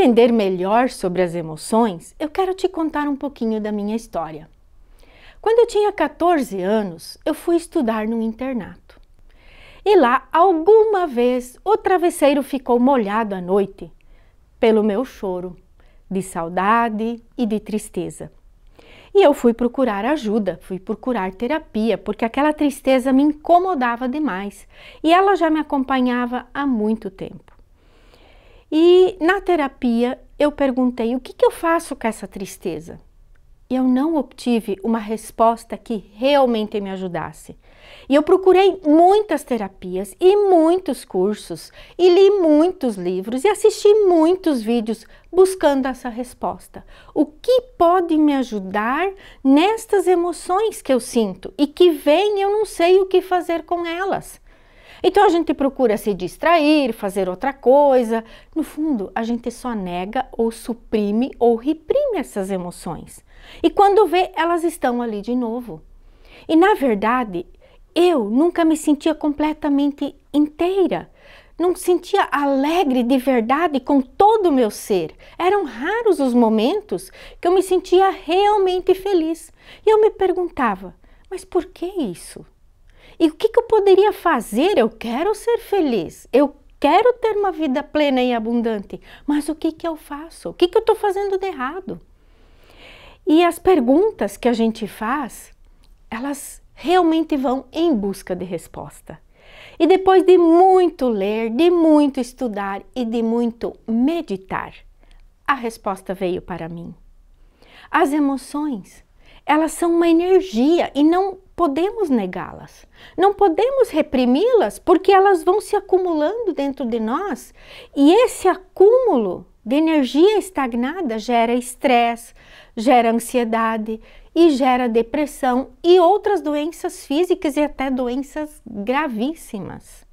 entender melhor sobre as emoções, eu quero te contar um pouquinho da minha história. Quando eu tinha 14 anos, eu fui estudar num internato. E lá, alguma vez, o travesseiro ficou molhado à noite pelo meu choro, de saudade e de tristeza. E eu fui procurar ajuda, fui procurar terapia, porque aquela tristeza me incomodava demais e ela já me acompanhava há muito tempo. E na terapia eu perguntei o que, que eu faço com essa tristeza. E eu não obtive uma resposta que realmente me ajudasse. E eu procurei muitas terapias e muitos cursos, e li muitos livros e assisti muitos vídeos buscando essa resposta. O que pode me ajudar nestas emoções que eu sinto e que vem eu não sei o que fazer com elas? Então a gente procura se distrair, fazer outra coisa. No fundo, a gente só nega ou suprime ou reprime essas emoções. E quando vê, elas estão ali de novo. E na verdade, eu nunca me sentia completamente inteira. Não sentia alegre de verdade com todo o meu ser. Eram raros os momentos que eu me sentia realmente feliz. E eu me perguntava: mas por que isso? E o que, que eu poderia fazer? Eu quero ser feliz, eu quero ter uma vida plena e abundante, mas o que, que eu faço? O que, que eu estou fazendo de errado? E as perguntas que a gente faz, elas realmente vão em busca de resposta. E depois de muito ler, de muito estudar e de muito meditar, a resposta veio para mim. As emoções, elas são uma energia e não podemos negá-las, não podemos reprimi-las porque elas vão se acumulando dentro de nós e esse acúmulo de energia estagnada gera estresse, gera ansiedade e gera depressão e outras doenças físicas e até doenças gravíssimas.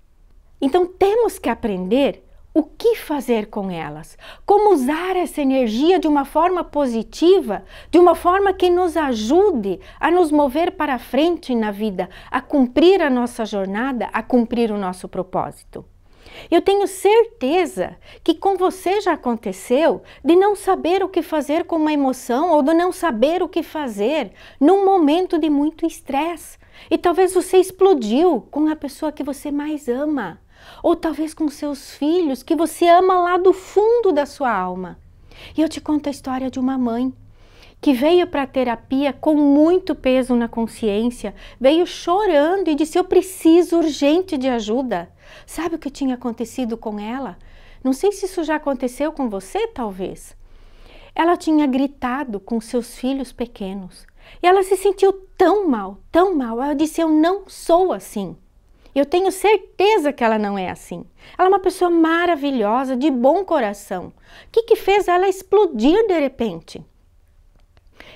Então temos que aprender o que fazer com elas, como usar essa energia de uma forma positiva, de uma forma que nos ajude a nos mover para frente na vida, a cumprir a nossa jornada, a cumprir o nosso propósito. Eu tenho certeza que com você já aconteceu de não saber o que fazer com uma emoção ou de não saber o que fazer num momento de muito estresse. E talvez você explodiu com a pessoa que você mais ama ou talvez com seus filhos que você ama lá do fundo da sua alma. E eu te conto a história de uma mãe que veio para a terapia com muito peso na consciência, veio chorando e disse: Eu preciso urgente de ajuda. Sabe o que tinha acontecido com ela? Não sei se isso já aconteceu com você, talvez. Ela tinha gritado com seus filhos pequenos. E ela se sentiu tão mal, tão mal. Ela disse: Eu não sou assim. Eu tenho certeza que ela não é assim. Ela é uma pessoa maravilhosa, de bom coração. O que, que fez ela explodir de repente?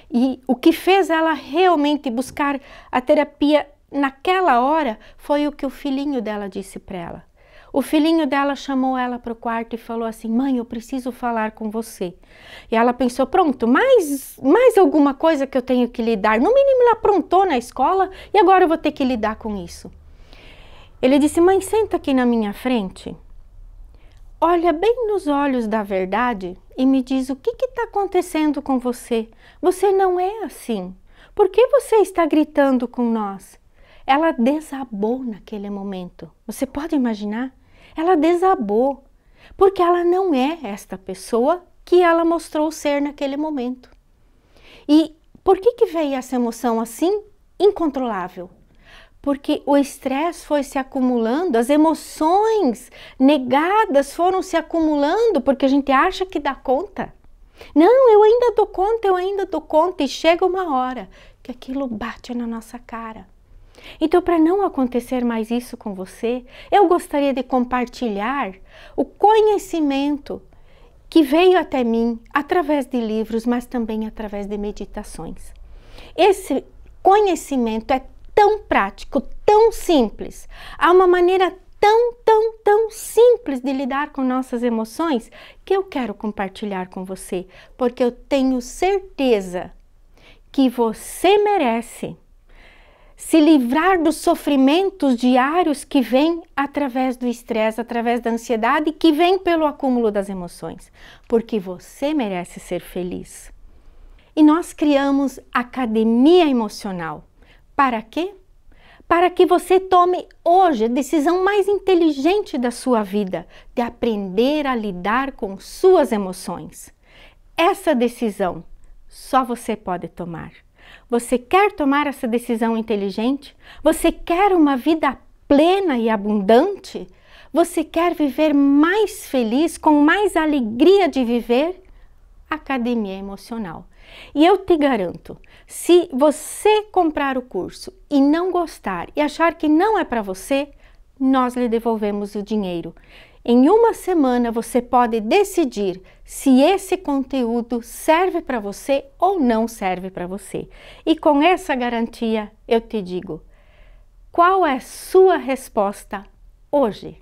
E o que fez ela realmente buscar a terapia naquela hora foi o que o filhinho dela disse para ela. O filhinho dela chamou ela para o quarto e falou assim: Mãe, eu preciso falar com você. E ela pensou: Pronto, mais, mais alguma coisa que eu tenho que lidar. No mínimo, ela aprontou na escola e agora eu vou ter que lidar com isso. Ele disse: Mãe, senta aqui na minha frente. Olha bem nos olhos da verdade e me diz o que está acontecendo com você. Você não é assim. Por que você está gritando com nós? Ela desabou naquele momento. Você pode imaginar? Ela desabou porque ela não é esta pessoa que ela mostrou ser naquele momento. E por que, que veio essa emoção assim incontrolável? porque o estresse foi se acumulando, as emoções negadas foram se acumulando, porque a gente acha que dá conta. Não, eu ainda dou conta, eu ainda dou conta, e chega uma hora que aquilo bate na nossa cara. Então, para não acontecer mais isso com você, eu gostaria de compartilhar o conhecimento que veio até mim através de livros, mas também através de meditações. Esse conhecimento é tão prático, tão simples. Há uma maneira tão, tão, tão simples de lidar com nossas emoções que eu quero compartilhar com você, porque eu tenho certeza que você merece se livrar dos sofrimentos diários que vêm através do estresse, através da ansiedade que vem pelo acúmulo das emoções, porque você merece ser feliz. E nós criamos academia emocional para quê? Para que você tome hoje a decisão mais inteligente da sua vida, de aprender a lidar com suas emoções. Essa decisão só você pode tomar. Você quer tomar essa decisão inteligente? Você quer uma vida plena e abundante? Você quer viver mais feliz, com mais alegria de viver? Academia Emocional. E eu te garanto, se você comprar o curso e não gostar e achar que não é para você, nós lhe devolvemos o dinheiro. Em uma semana você pode decidir se esse conteúdo serve para você ou não serve para você. E com essa garantia eu te digo: qual é a sua resposta hoje?